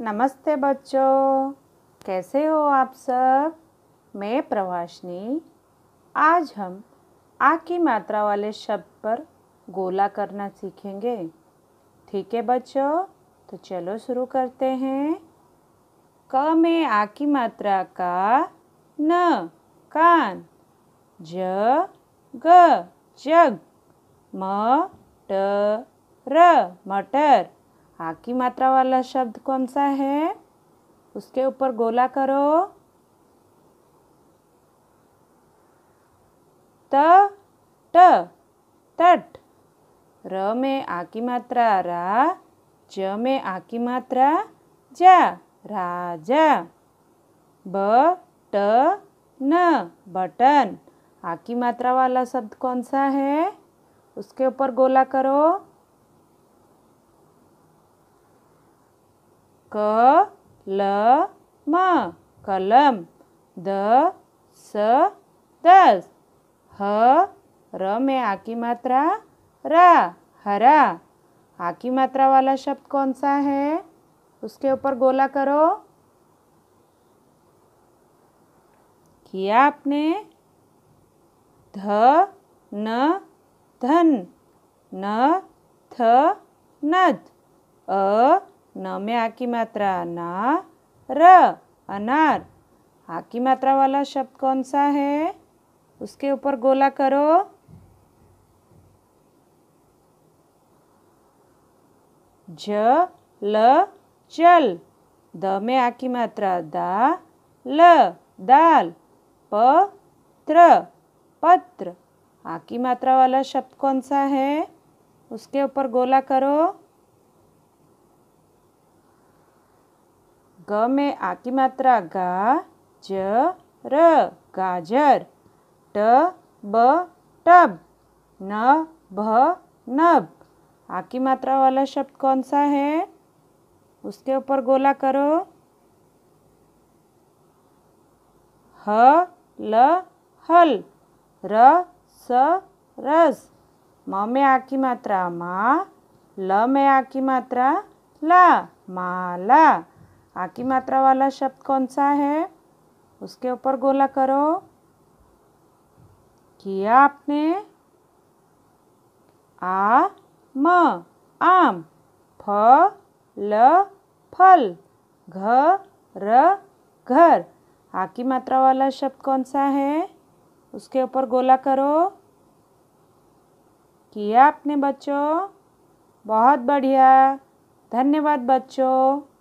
नमस्ते बच्चों कैसे हो आप सब मैं प्रवासनी आज हम आ की मात्रा वाले शब्द पर गोला करना सीखेंगे ठीक है बच्चों तो चलो शुरू करते हैं क में आ की मात्रा का न कान ज ग जग म ट र मटर आ की मात्रा वाला शब्द कौन सा है उसके ऊपर गोला करो त ट तट र में आ की मात्रा रा ज में आ की मात्रा जा राजा ब ट न बटन आ की मात्रा वाला शब्द कौन सा है उसके ऊपर गोला करो क ल म कलम द स दस ह र में आ की मात्रा रा हरा आ की मात्रा वाला शब्द कौन सा है उसके ऊपर गोला करो किया आपने ध न धन न थ नद अ न में आ की मात्रा ना र अनार आ की मात्रा वाला शब्द कौन सा है उसके ऊपर गोला करो ज ल चल द में आ की मात्रा दा ल दाल प त्र पत्र आ की मात्रा वाला शब्द कौन सा है उसके ऊपर गोला करो ग में आ की मात्रा गा ज र गाजर ट ब टब न भ नब आ की मात्रा वाला शब्द कौन सा है उसके ऊपर गोला करो ह ल हल र स रस म में आ की मात्रा मा ल में आ की मात्रा ला माला आ की मात्रा वाला शब्द कौन सा है उसके ऊपर गोला करो किया आपने आ म आम फ ल फल घ र घर आ की मात्रा वाला शब्द कौन सा है उसके ऊपर गोला करो किया आपने बच्चों बहुत बढ़िया धन्यवाद बच्चों